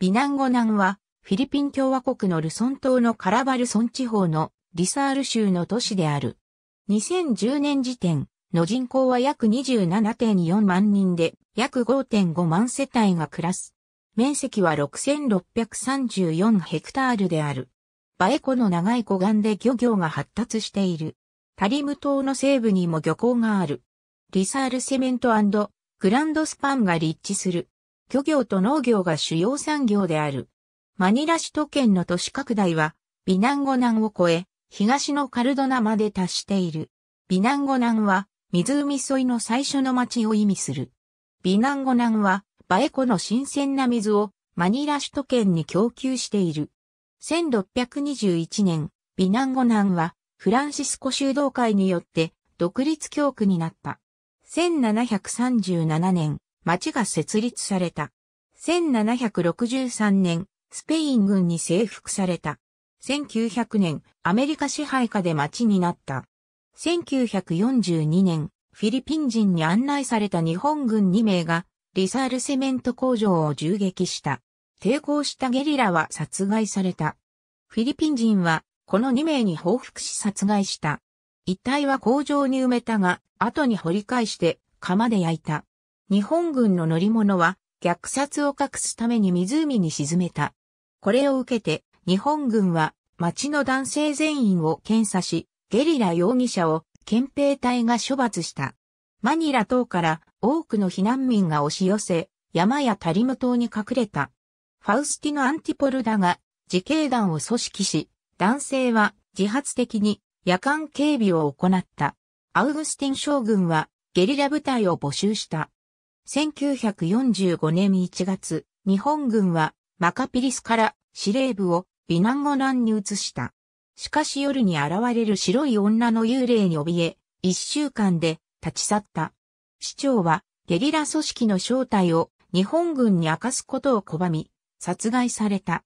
ビナンゴナンは、フィリピン共和国のルソン島のカラバルソン地方のリサール州の都市である。2010年時点の人口は約27.4万人で、約5.5万世帯が暮らす。面積は6634ヘクタールである。バエ湖の長い湖岸で漁業が発達している。タリム島の西部にも漁港がある。リサールセメントグランドスパンが立地する漁業と農業が主要産業である。マニラ首都圏の都市拡大は、ビン・ゴナ南を越え、東のカルドナまで達している。ビン・ゴナ南は、湖沿いの最初の町を意味する。ビン・ゴナ南は、バエ湖の新鮮な水を、マニラ首都圏に供給している。1621年、ビン・ゴナ南は、フランシスコ修道会によって、独立教区になった。1737年、町が設立された。1763年、スペイン軍に征服された。1900年、アメリカ支配下で町になった。1942年、フィリピン人に案内された日本軍2名が、リサールセメント工場を銃撃した。抵抗したゲリラは殺害された。フィリピン人は、この2名に報復し殺害した。遺体は工場に埋めたが、後に掘り返して、窯で焼いた。日本軍の乗り物は虐殺を隠すために湖に沈めた。これを受けて日本軍は町の男性全員を検査し、ゲリラ容疑者を憲兵隊が処罰した。マニラ島から多くの避難民が押し寄せ、山やタリム島に隠れた。ファウスティのアンティポルダが自警団を組織し、男性は自発的に夜間警備を行った。アウグスティン将軍はゲリラ部隊を募集した。1945年1月、日本軍はマカピリスから司令部をビンゴナンに移した。しかし夜に現れる白い女の幽霊に怯え、一週間で立ち去った。市長はゲリラ組織の正体を日本軍に明かすことを拒み、殺害された。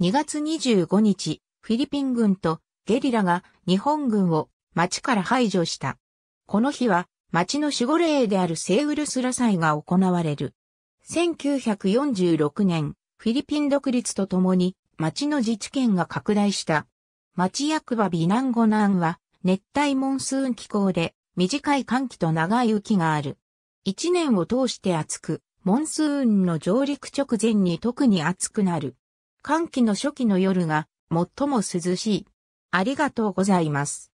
2月25日、フィリピン軍とゲリラが日本軍を町から排除した。この日は町の守護霊であるセウルスラ祭が行われる。1946年、フィリピン独立とともに町の自治権が拡大した。町役場美南五南は熱帯モンスーン気候で短い寒気と長い雪がある。一年を通して暑く、モンスーンの上陸直前に特に暑くなる。寒気の初期の夜が最も涼しい。ありがとうございます。